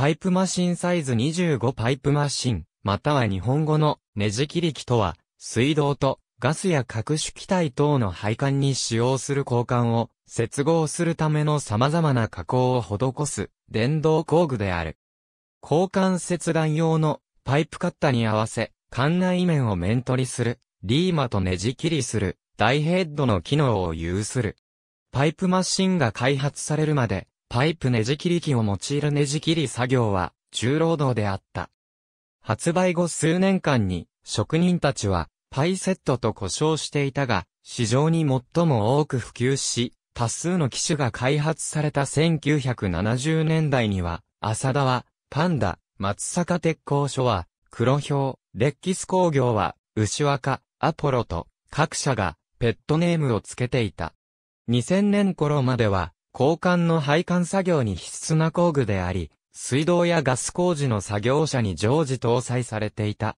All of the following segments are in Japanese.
パイプマシンサイズ25パイプマシン、または日本語のネジ切り機とは、水道とガスや各種機体等の配管に使用する交換を接合するための様々な加工を施す電動工具である。交換切断用のパイプカッターに合わせ、管内面を面取りする、リーマとネジ切りする、大ヘッドの機能を有する。パイプマシンが開発されるまで、パイプねじ切り機を用いるねじ切り作業は重労働であった。発売後数年間に職人たちはパイセットと呼称していたが、市場に最も多く普及し、多数の機種が開発された1970年代には、浅田は、パンダ、松坂鉄工所は、黒表、レッキス工業は、牛若、アポロと、各社が、ペットネームをつけていた。2000年頃までは、交換の配管作業に必須な工具であり、水道やガス工事の作業者に常時搭載されていた。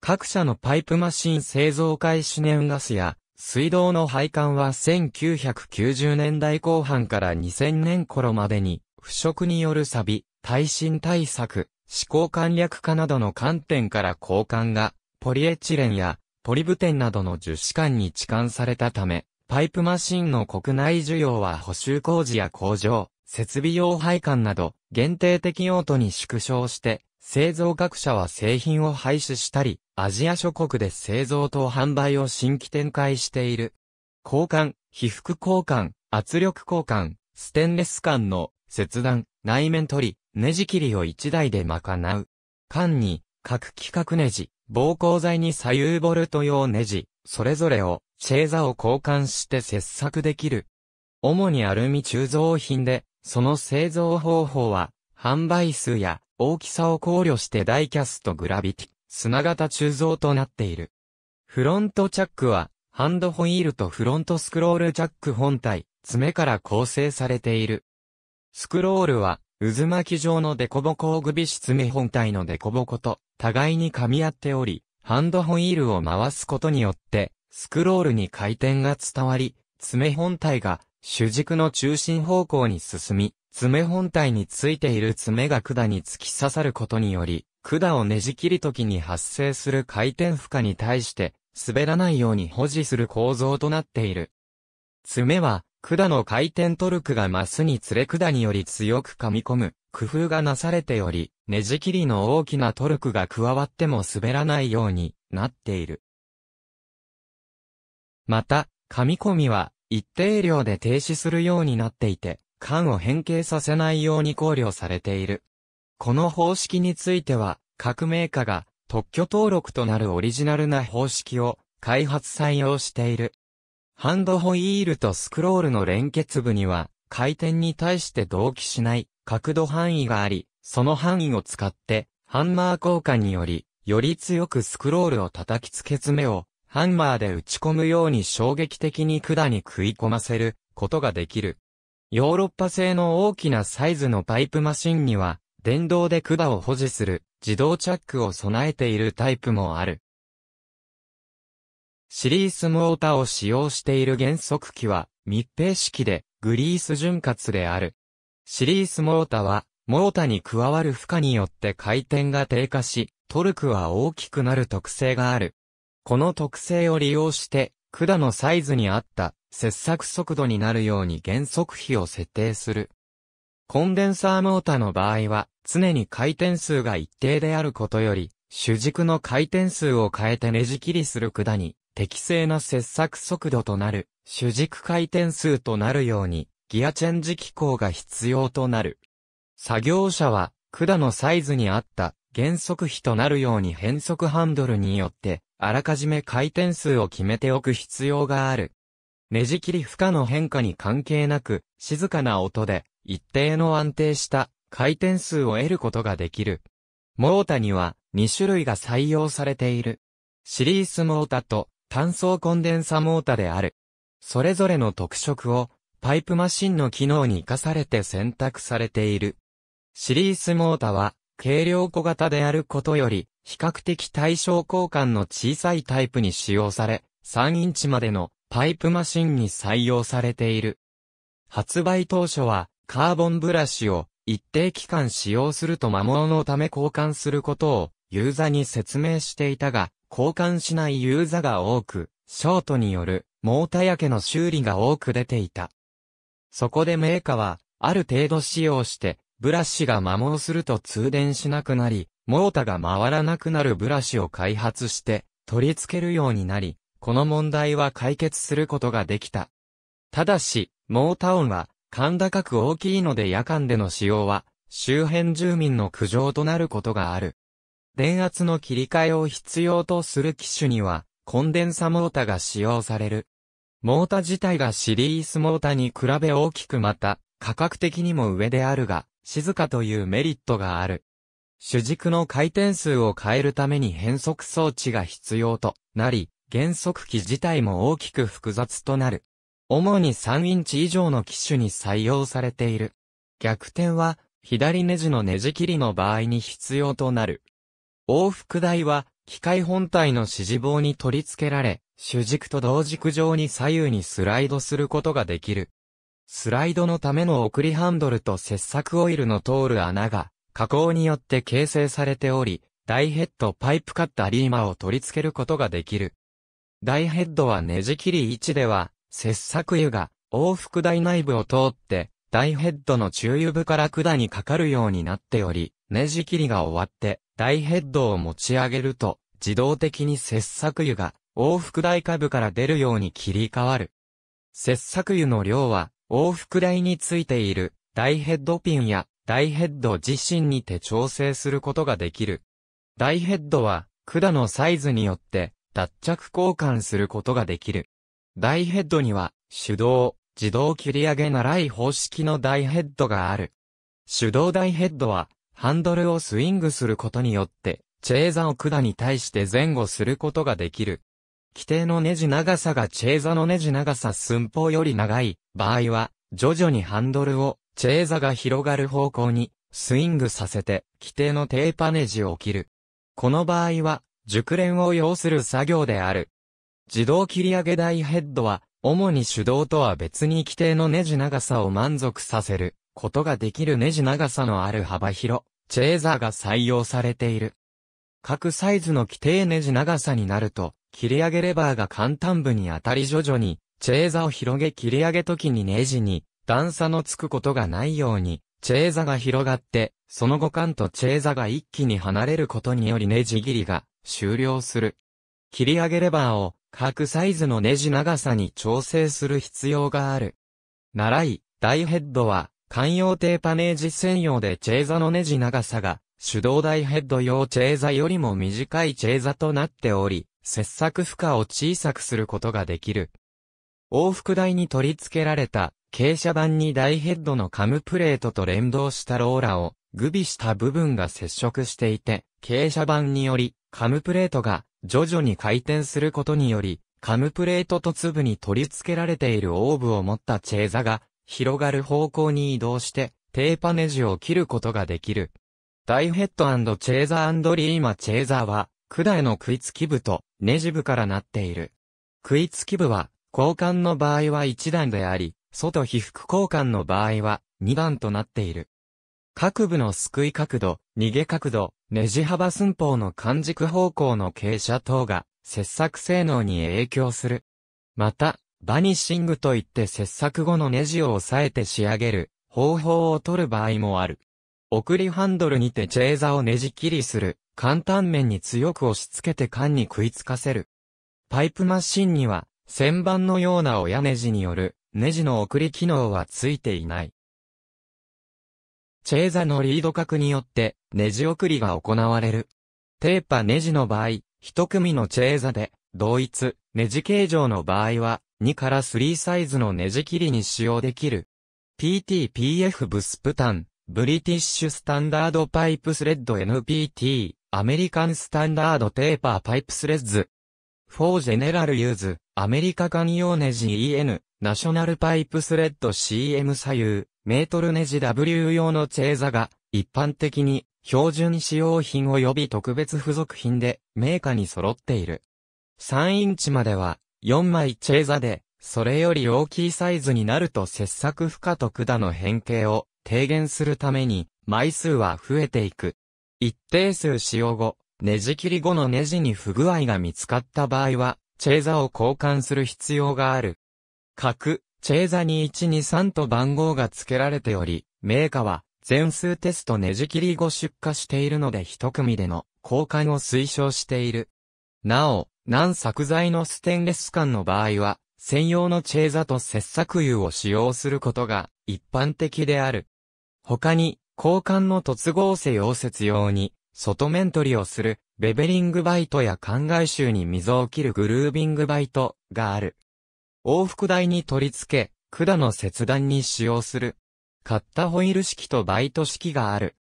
各社のパイプマシン製造開始年ガスや、水道の配管は1990年代後半から2000年頃までに、腐食による錆、耐震対策、思考簡略化などの観点から交換が、ポリエチレンやポリブテンなどの樹脂管に置換されたため、パイプマシンの国内需要は補修工事や工場、設備用配管など、限定的用途に縮小して、製造各社は製品を廃止したり、アジア諸国で製造と販売を新規展開している。交換、被覆交換、圧力交換、ステンレス管の切断、内面取り、ネジ切りを1台で賄う。間に、各規格ネジ、防光剤に左右ボルト用ネジ、それぞれを星座を交換して切削できる。主にアルミ鋳造品で、その製造方法は、販売数や大きさを考慮してダイキャストグラビティ、砂型鋳造となっている。フロントチャックは、ハンドホイールとフロントスクロールチャック本体、爪から構成されている。スクロールは、渦巻き状のデコボコを首し爪本体のデコボコと、互いに噛み合っており、ハンドホイールを回すことによって、スクロールに回転が伝わり、爪本体が主軸の中心方向に進み、爪本体についている爪が管に突き刺さることにより、管をねじ切るときに発生する回転負荷に対して滑らないように保持する構造となっている。爪は管の回転トルクが増すにつれ管により強く噛み込む工夫がなされており、ねじ切りの大きなトルクが加わっても滑らないようになっている。また、紙込みは一定量で停止するようになっていて、缶を変形させないように考慮されている。この方式については、各メーカーが特許登録となるオリジナルな方式を開発採用している。ハンドホイールとスクロールの連結部には、回転に対して同期しない角度範囲があり、その範囲を使って、ハンマー効果により、より強くスクロールを叩きつけ爪をハンマーで打ち込むように衝撃的に管に食い込ませることができる。ヨーロッパ製の大きなサイズのパイプマシンには、電動で管を保持する自動チャックを備えているタイプもある。シリースモーターを使用している減速機は密閉式でグリース潤滑である。シリースモーターはモーターに加わる負荷によって回転が低下し、トルクは大きくなる特性がある。この特性を利用して、管のサイズに合った切削速度になるように減速比を設定する。コンデンサーモータの場合は、常に回転数が一定であることより、主軸の回転数を変えてねじ切りする管に、適正な切削速度となる、主軸回転数となるように、ギアチェンジ機構が必要となる。作業者は、管のサイズに合った、減速比となるように変速ハンドルによって、あらかじめ回転数を決めておく必要がある。ねじ切り負荷の変化に関係なく、静かな音で、一定の安定した回転数を得ることができる。モータには2種類が採用されている。シリースモータと単層コンデンサモータである。それぞれの特色をパイプマシンの機能に活かされて選択されている。シリースモータは軽量小型であることより比較的対象交換の小さいタイプに使用され、3インチまでのパイプマシンに採用されている。発売当初は、カーボンブラシを一定期間使用すると摩耗のため交換することをユーザーに説明していたが、交換しないユーザーが多く、ショートによるモータやけの修理が多く出ていた。そこでメーカーは、ある程度使用して、ブラシが摩耗すると通電しなくなり、モータが回らなくなるブラシを開発して、取り付けるようになり、この問題は解決することができた。ただし、モータ音は、感高く大きいので夜間での使用は、周辺住民の苦情となることがある。電圧の切り替えを必要とする機種には、コンデンサモータが使用される。モータ自体がシリースモータに比べ大きくまた、価格的にも上であるが、静かというメリットがある。主軸の回転数を変えるために変速装置が必要となり、減速機自体も大きく複雑となる。主に3インチ以上の機種に採用されている。逆転は、左ネジのネジ切りの場合に必要となる。往復台は、機械本体の指示棒に取り付けられ、主軸と同軸上に左右にスライドすることができる。スライドのための送りハンドルと切削オイルの通る穴が加工によって形成されており、大ヘッドパイプカッターリーマを取り付けることができる。大ヘッドはねじ切り位置では、切削油が往復台内部を通って、大ヘッドの中油部から管にかかるようになっており、ねじ切りが終わって、大ヘッドを持ち上げると、自動的に切削油が往復台下部から出るように切り替わる。切削油の量は、往復台についている大ヘッドピンや大ヘッド自身にて調整することができる。大ヘッドは、管のサイズによって、脱着交換することができる。大ヘッドには、手動、自動切り上げ習い方式の大ヘッドがある。手動大ヘッドは、ハンドルをスイングすることによって、チェーザを管に対して前後することができる。規定のネジ長さがチェーザのネジ長さ寸法より長い場合は、徐々にハンドルをチェーザが広がる方向にスイングさせて規定のテーパネジを切る。この場合は熟練を要する作業である。自動切り上げ台ヘッドは主に手動とは別に規定のネジ長さを満足させることができるネジ長さのある幅広、チェーザーが採用されている。各サイズの規定ネジ長さになると、切り上げレバーが簡単部に当たり徐々に、チェーザーを広げ切り上げ時にネジに段差のつくことがないように、チェーザが広がって、その後感とチェーザが一気に離れることによりネジ切りが終了する。切り上げレバーを各サイズのネジ長さに調整する必要がある。習い、ダイヘッドは、慣用テーパネージ専用でチェーザのネジ長さが、手動ダイヘッド用チェーザよりも短いチェーザとなっており、切削負荷を小さくすることができる。往復台に取り付けられた傾斜板に大ヘッドのカムプレートと連動したローラをグビした部分が接触していて、傾斜板により、カムプレートが徐々に回転することにより、カムプレートと粒に取り付けられているオーブを持ったチェーザが、広がる方向に移動して、テーパネジを切ることができる。大ヘッドチェーザリーマチェーザは、管への食い付き部とネジ部からなっている。食い付き部は、交換の場合は一段であり、外被覆交換の場合は2番となっている。各部の救い角度、逃げ角度、ネジ幅寸法の間軸方向の傾斜等が切削性能に影響する。また、バニシングといって切削後のネジを押さえて仕上げる方法を取る場合もある。送りハンドルにてチェーザをネジ切りする、簡単面に強く押し付けて缶に食いつかせる。パイプマシンには、旋盤のような親ネジによるネジの送り機能はついていない。チェーザのリード角によってネジ送りが行われる。テーパネジの場合、一組のチェーザで、同一、ネジ形状の場合は、2から3サイズのネジ切りに使用できる。PTPF ブスプタン、ブリティッシュスタンダードパイプスレッド NPT、アメリカンスタンダードテーパーパイプスレッズ。フォージェネラルユーズ。アメリカカニオネジ EN、ナショナルパイプスレッド CM 左右、メートルネジ W 用のチェーザが、一般的に、標準使用品及び特別付属品で、メーカーに揃っている。3インチまでは、4枚チェーザで、それより大きいサイズになると切削不可と管の変形を低減するために、枚数は増えていく。一定数使用後、ネジ切り後のネジに不具合が見つかった場合は、チェーザを交換する必要がある。各、チェーザに1 2 3と番号が付けられており、メーカーは、全数テストねじ切り後出荷しているので一組での交換を推奨している。なお、軟削材のステンレス管の場合は、専用のチェーザと切削油を使用することが一般的である。他に、交換の突合性溶接用に、外面取りをするベベリングバイトや灌え臭に溝を切るグルービングバイトがある。往復台に取り付け、管の切断に使用する。カッタホイール式とバイト式がある。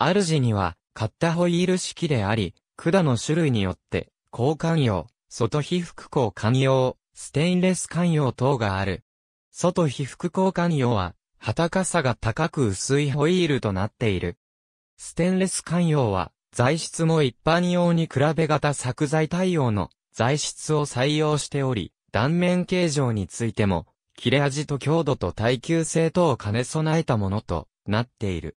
主には、カッタホイール式であり、管の種類によって、交換用、外被服交換用、ステンレス換用等がある。外被服交換用は、裸さが高く薄いホイールとなっている。ステンレス換用は、材質も一般用に比べ型削材対応の材質を採用しており、断面形状についても、切れ味と強度と耐久性等を兼ね備えたものとなっている。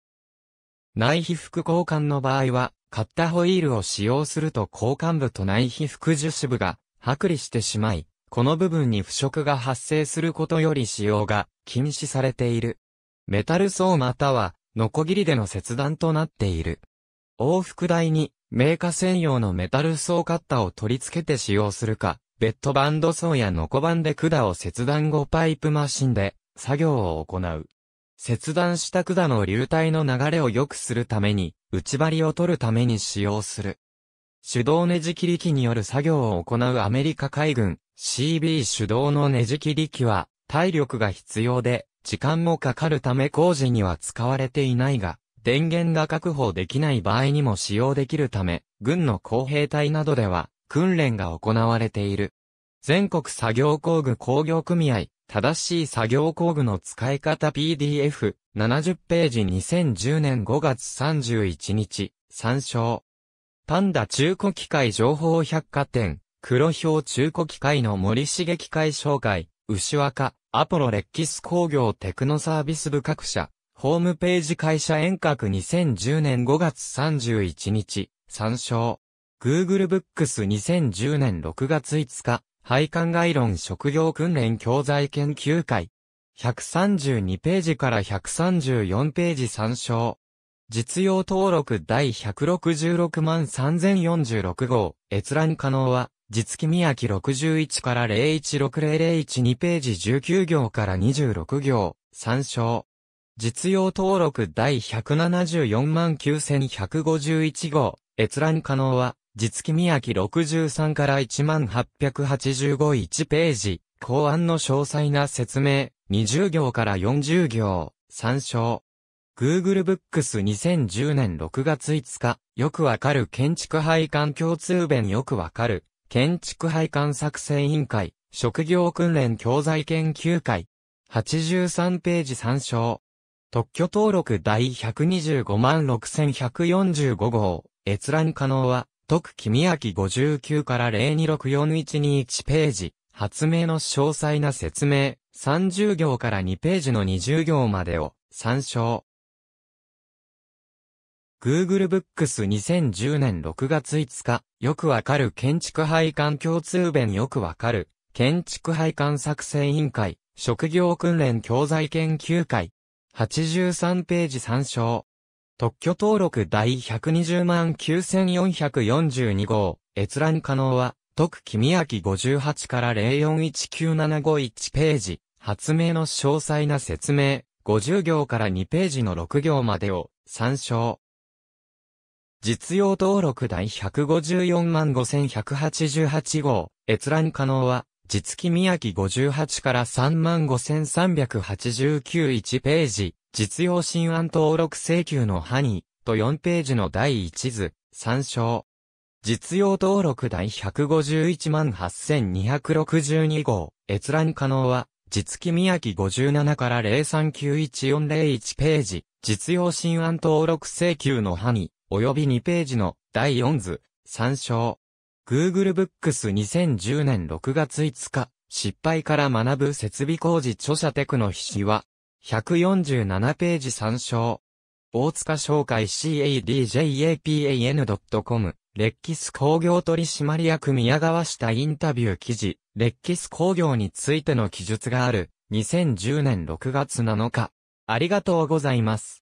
内皮副交換の場合は、カッタホイールを使用すると交換部と内皮副樹脂部が剥離してしまい、この部分に腐食が発生することより使用が禁止されている。メタル層または、ノコギリでの切断となっている。往復台に、メーカー専用のメタル層カッターを取り付けて使用するか、ベッドバンド層やノコバンで管を切断後パイプマシンで、作業を行う。切断した管の流体の流れを良くするために、内張りを取るために使用する。手動ネジ切り機による作業を行うアメリカ海軍 CB 手動のネジ切り機は体力が必要で時間もかかるため工事には使われていないが電源が確保できない場合にも使用できるため、軍の工兵隊などでは、訓練が行われている。全国作業工具工業組合、正しい作業工具の使い方 PDF、70ページ2010年5月31日、参照。パンダ中古機械情報百貨店、黒表中古機械の森重機械紹介、牛若、アポロレッキス工業テクノサービス部各社、ホームページ会社遠隔2010年5月31日、参照。Google Books 2010年6月5日、配管概論職業訓練教材研究会。132ページから134ページ参照。実用登録第166万3046号、閲覧可能は、実機宮城61から016001 2ページ19行から26行、参照。実用登録第174万9151号、閲覧可能は、実機宮城63から18851ページ、公案の詳細な説明、20行から40行、参照。Google Books 2010年6月5日、よくわかる建築配管共通弁よくわかる、建築配管作成委員会、職業訓練教材研究会、83ページ参照。特許登録第125万6145号、閲覧可能は、徳君明59から026411ページ、発明の詳細な説明、30行から2ページの20行までを参照。Google Books 2010年6月5日、よくわかる建築配管共通弁よくわかる、建築配管作成委員会、職業訓練教材研究会、83ページ参照。特許登録第120万9442号、閲覧可能は、徳木宮城58から041975ページ、発明の詳細な説明、50行から2ページの6行までを参照。実用登録第154万5188号、閲覧可能は、実木宮城58から35,389,1ページ、実用新案登録請求のハニーと4ページの第1図、参照。実用登録第1,518,262号、閲覧可能は、実木宮城57から03914001ページ、実用新案登録請求のハニー及び2ページの第4図、参照。Google Books 2010年6月5日、失敗から学ぶ設備工事著者テクの筆は、147ページ参照。大塚紹介 CADJAPAN.com レッキス工業取締役宮川下インタビュー記事、レッキス工業についての記述がある、2010年6月7日。ありがとうございます。